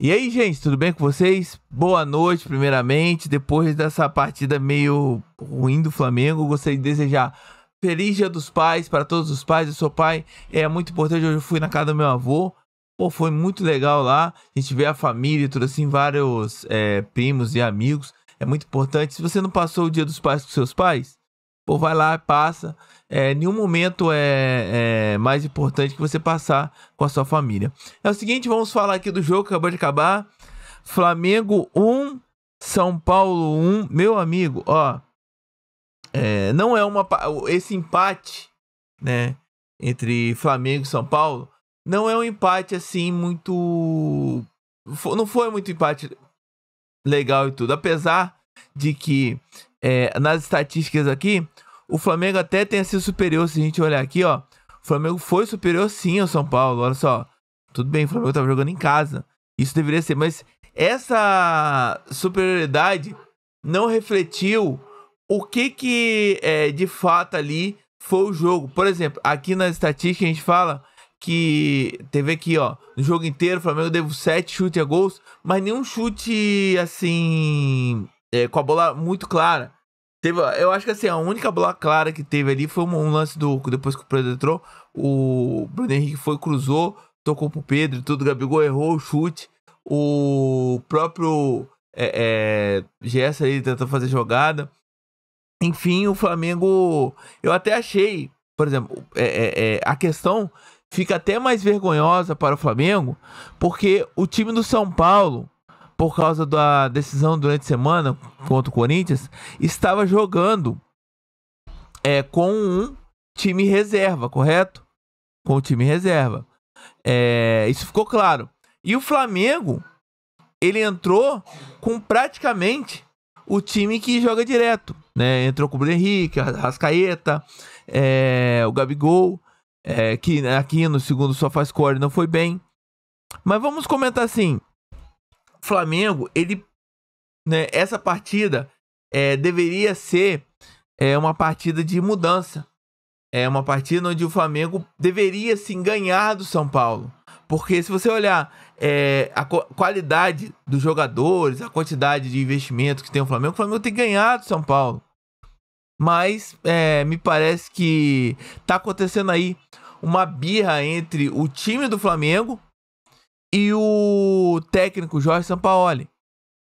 E aí, gente, tudo bem com vocês? Boa noite, primeiramente. Depois dessa partida meio ruim do Flamengo, gostaria de desejar feliz Dia dos Pais para todos os pais. Eu sou pai, é muito importante. Hoje eu fui na casa do meu avô. Pô, foi muito legal lá. A gente vê a família, e tudo assim, vários é, primos e amigos. É muito importante. Se você não passou o Dia dos Pais com seus pais, Pô, vai lá, passa. É, nenhum momento é, é, mais importante que você passar com a sua família. É o seguinte, vamos falar aqui do jogo que acabou de acabar. Flamengo 1, São Paulo 1. Meu amigo, ó. É, não é uma. Esse empate, né? Entre Flamengo e São Paulo. Não é um empate assim muito. Não foi muito empate legal e tudo. Apesar de que é, nas estatísticas aqui, o Flamengo até tem sido superior, se a gente olhar aqui, ó. O Flamengo foi superior sim ao São Paulo, olha só. Tudo bem, o Flamengo estava jogando em casa. Isso deveria ser, mas essa superioridade não refletiu o que que é, de fato ali foi o jogo. Por exemplo, aqui nas estatísticas a gente fala que teve aqui, ó, no jogo inteiro o Flamengo deu 7 chutes a gols, mas nenhum chute assim é, com a bola muito clara. Teve, eu acho que assim, a única bola clara que teve ali foi um, um lance do. Depois que o Pedro entrou, o Bruno Henrique foi, cruzou, tocou pro Pedro, tudo. O Gabigol errou o chute. O próprio é, é, Gessa aí tentou fazer jogada. Enfim, o Flamengo. Eu até achei, por exemplo, é, é, é, a questão fica até mais vergonhosa para o Flamengo, porque o time do São Paulo por causa da decisão durante a semana contra o Corinthians, estava jogando é, com um time reserva, correto? Com o time reserva. É, isso ficou claro. E o Flamengo, ele entrou com praticamente o time que joga direto. Né? Entrou com o Bruno Henrique, Rascaeta, é, o Gabigol, é, que aqui no segundo só faz core não foi bem. Mas vamos comentar assim: Flamengo, ele. Né, essa partida é, deveria ser é, uma partida de mudança. É uma partida onde o Flamengo deveria sim ganhar do São Paulo. Porque se você olhar é, a qualidade dos jogadores, a quantidade de investimento que tem o Flamengo, o Flamengo tem ganhado São Paulo. Mas é, me parece que tá acontecendo aí uma birra entre o time do Flamengo, e o técnico Jorge Sampaoli.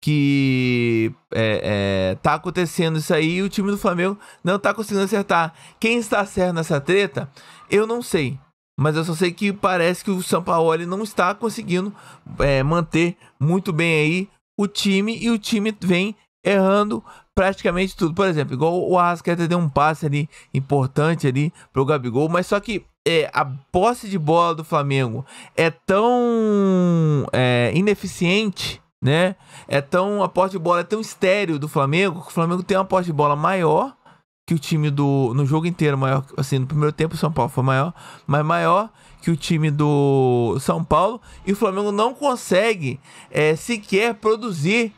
Que é, é, tá acontecendo isso aí e o time do Flamengo não tá conseguindo acertar. Quem está certo nessa treta, eu não sei. Mas eu só sei que parece que o Sampaoli não está conseguindo é, manter muito bem aí o time e o time vem errando praticamente tudo. Por exemplo, igual o Arrasqueta deu um passe ali importante ali pro Gabigol, mas só que é, a posse de bola do Flamengo é tão é, ineficiente, né? É tão a posse de bola é tão estéreo do Flamengo que o Flamengo tem uma posse de bola maior que o time do no jogo inteiro maior, assim, no primeiro tempo o São Paulo foi maior, mas maior que o time do São Paulo e o Flamengo não consegue é, sequer produzir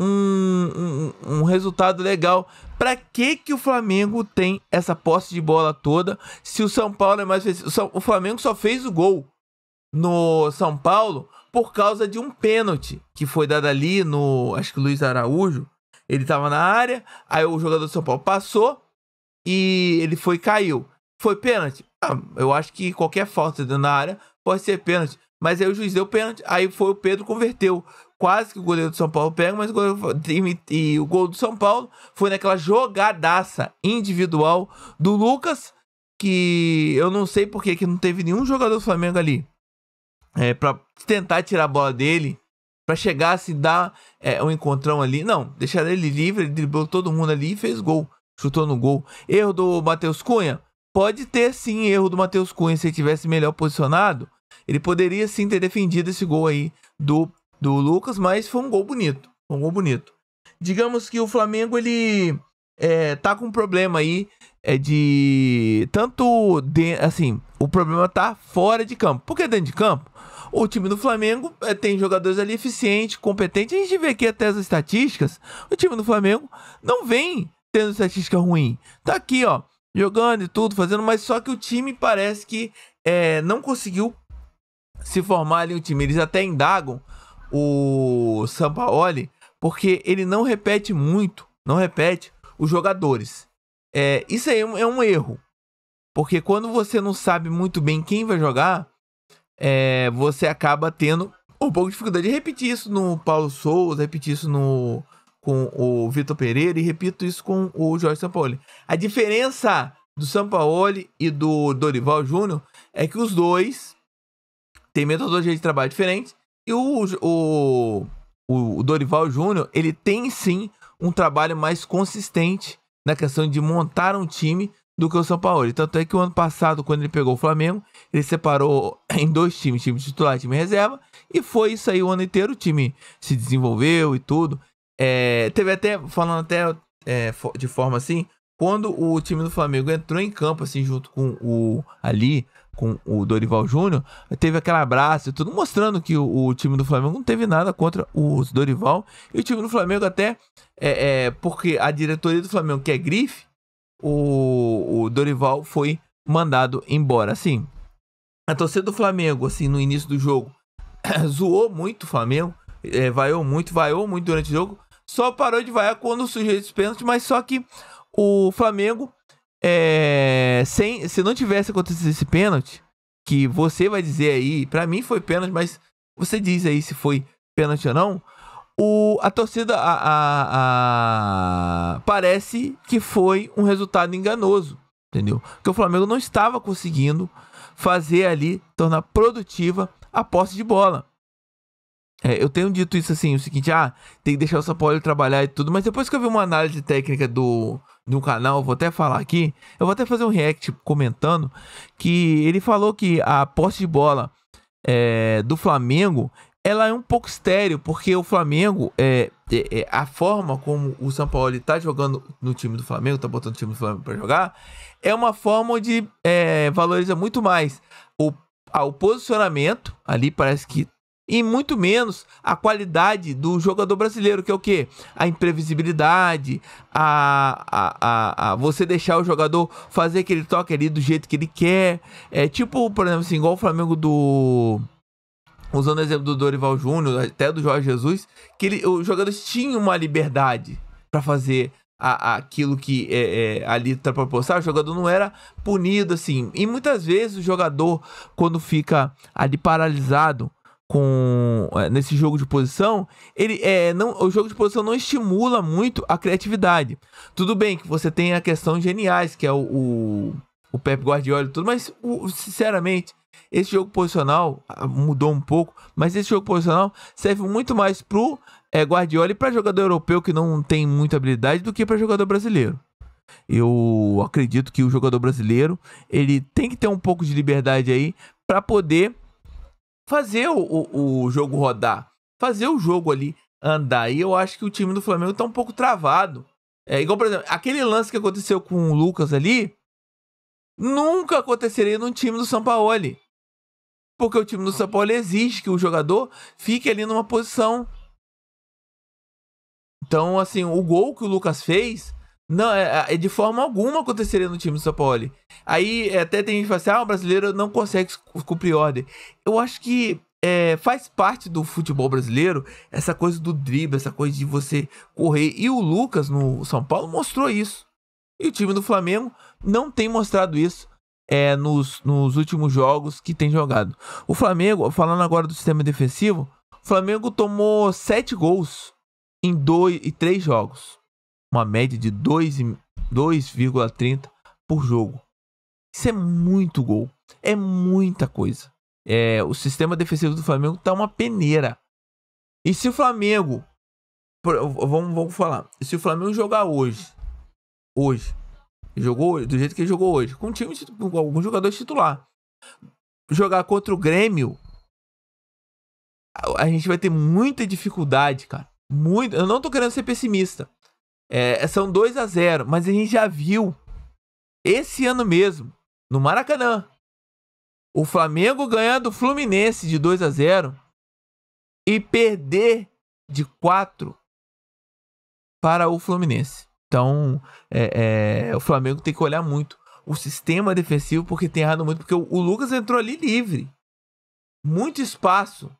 um, um, um resultado legal. Para que que o Flamengo tem essa posse de bola toda se o São Paulo é mais o Flamengo só fez o gol no São Paulo por causa de um pênalti que foi dado ali no acho que Luiz Araújo ele estava na área aí o jogador do São Paulo passou e ele foi caiu foi pênalti ah, eu acho que qualquer falta dentro da área pode ser pênalti mas aí o juiz deu pênalti, aí foi o Pedro converteu. Quase que o goleiro do São Paulo pega, mas o goleiro, e, e o gol do São Paulo foi naquela jogadaça individual do Lucas, que eu não sei porque que não teve nenhum jogador do Flamengo ali é, para tentar tirar a bola dele, para chegar se dar é, um encontrão ali. Não, deixar ele livre, ele driblou todo mundo ali e fez gol. Chutou no gol. Erro do Matheus Cunha? Pode ter sim erro do Matheus Cunha se ele tivesse melhor posicionado. Ele poderia sim ter defendido esse gol aí do, do Lucas, mas foi um gol bonito. Um gol bonito. Digamos que o Flamengo ele é, tá com um problema aí é de tanto de, assim, o problema tá fora de campo. Por que dentro de campo, o time do Flamengo é, tem jogadores ali eficientes, competentes. A gente vê aqui até as estatísticas, o time do Flamengo não vem tendo estatística ruim. Tá aqui, ó, jogando e tudo, fazendo, mas só que o time parece que é, não conseguiu se formar ali um time. Eles até indagam o Sampaoli, porque ele não repete muito, não repete os jogadores. É, isso aí é um, é um erro. Porque quando você não sabe muito bem quem vai jogar, é, você acaba tendo um pouco de dificuldade. Eu repeti isso no Paulo Souza, repeti isso no, com o Vitor Pereira e repito isso com o Jorge Sampaoli. A diferença do Sampaoli e do Dorival Júnior é que os dois tem metodologia de trabalho diferente. E o, o, o Dorival Júnior, ele tem sim um trabalho mais consistente na questão de montar um time do que o São Paulo. Tanto é que o ano passado, quando ele pegou o Flamengo, ele separou em dois times, time titular e time reserva, e foi isso aí o ano inteiro. O time se desenvolveu e tudo. É, teve até, falando até é, de forma assim, quando o time do Flamengo entrou em campo, assim, junto com o ali, com o Dorival Júnior, teve aquele abraço e tudo, mostrando que o, o, time do Flamengo não teve nada contra os Dorival. E o time do Flamengo até, é, é porque a diretoria do Flamengo, que é grife, o, o Dorival foi mandado embora. Assim, a torcida do Flamengo, assim, no início do jogo, zoou muito o Flamengo, é, vaiou muito, vaiou muito durante o jogo, só parou de vaiar quando surgiu esse pênalti, mas só que o Flamengo, é, sem, se não tivesse acontecido esse pênalti, que você vai dizer aí, para mim foi pênalti, mas você diz aí se foi pênalti ou não. O, a torcida a, a, a, parece que foi um resultado enganoso, entendeu? Porque o Flamengo não estava conseguindo fazer ali, tornar produtiva a posse de bola. É, eu tenho dito isso assim, o seguinte, ah, tem que deixar o Paulo trabalhar e tudo, mas depois que eu vi uma análise técnica do, do canal, vou até falar aqui, eu vou até fazer um react comentando, que ele falou que a posse de bola é, do Flamengo, ela é um pouco estéreo, porque o Flamengo, é, é, é a forma como o Sampaoli tá jogando no time do Flamengo, tá botando o time do Flamengo para jogar, é uma forma onde é, valoriza muito mais o, o posicionamento, ali parece que e muito menos a qualidade do jogador brasileiro, que é o que? A imprevisibilidade, a, a, a, a, você deixar o jogador fazer aquele toque ali do jeito que ele quer. É tipo, por exemplo, assim, igual o Flamengo do. Usando o exemplo do Dorival Júnior, até do Jorge Jesus, que ele, os jogadores tinham uma liberdade para fazer a, aquilo que é, é, ali está proporcionado, ah, o jogador não era punido assim. E muitas vezes o jogador, quando fica ali paralisado, com é, nesse jogo de posição, ele é não o jogo de posição não estimula muito a criatividade. Tudo bem que você tem a questão de geniais, que é o, o, o Pep Guardiola e tudo, mas o, sinceramente, esse jogo posicional mudou um pouco, mas esse jogo posicional serve muito mais pro é, Guardiola e para jogador europeu que não tem muita habilidade do que para jogador brasileiro. Eu acredito que o jogador brasileiro ele tem que ter um pouco de liberdade aí para poder fazer o, o, o jogo rodar, fazer o jogo ali andar. E eu acho que o time do Flamengo tá um pouco travado. É igual, por exemplo, aquele lance que aconteceu com o Lucas ali, nunca aconteceria num time do São Paulo. Porque o time do São uhum. Paulo exige que o jogador fique ali numa posição. Então, assim, o gol que o Lucas fez não, é, é, é, de forma alguma aconteceria no time do São Paulo. Aí é, até tem gente que fala assim, ah, o brasileiro não consegue cumprir ordem. Eu acho que é, faz parte do futebol brasileiro essa coisa do drible, essa coisa de você correr. E o Lucas no São Paulo mostrou isso. E o time do Flamengo não tem mostrado isso é, nos, nos últimos jogos que tem jogado. O Flamengo, falando agora do sistema defensivo, o Flamengo tomou 7 gols em dois e 3 jogos uma média de 2,30 por jogo. Isso é muito gol, é muita coisa. É, o sistema defensivo do Flamengo tá uma peneira. E se o Flamengo, vamos, vamos falar, se o Flamengo jogar hoje, hoje, jogou do jeito que jogou hoje, com um time com algum jogador titular, jogar contra o Grêmio, a, a gente vai ter muita dificuldade, cara. Muito, eu não tô querendo ser pessimista. É, são 2 a 0 mas a gente já viu esse ano mesmo, no Maracanã, o Flamengo ganhar do Fluminense de 2 a 0 e perder de 4 para o Fluminense. Então, é, é, o Flamengo tem que olhar muito o sistema defensivo, porque tem errado muito, porque o, o Lucas entrou ali livre. Muito espaço.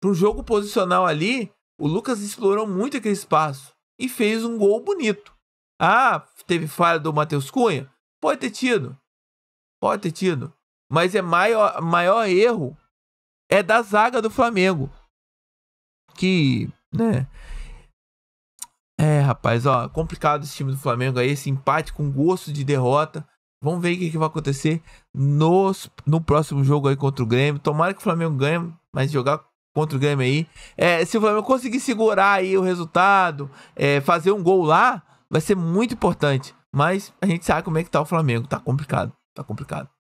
Para um jogo posicional ali, o Lucas explorou muito aquele espaço e fez um gol bonito. Ah, teve falha do Matheus Cunha? Pode ter tido. Pode ter tido. Mas é maior, maior erro é da zaga do Flamengo. Que, né? É, rapaz, ó, complicado esse time do Flamengo aí, esse empate com gosto de derrota. Vamos ver o que, que vai acontecer nos, no próximo jogo aí contra o Grêmio. Tomara que o Flamengo ganhe, mas jogar contra o Grêmio aí. É, se o Flamengo conseguir segurar aí o resultado, é, fazer um gol lá, vai ser muito importante. Mas a gente sabe como é que tá o Flamengo. Tá complicado. Tá complicado.